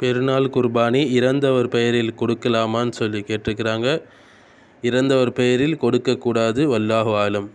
பெருநாள் குர்பானி இறந்தவர் பெயரில் கொடுக்கலாமான்னு சொல்லி கேட்டிருக்கிறாங்க இறந்தவர் பெயரில் கொடுக்கக்கூடாது வல்லாஹு ஆலம்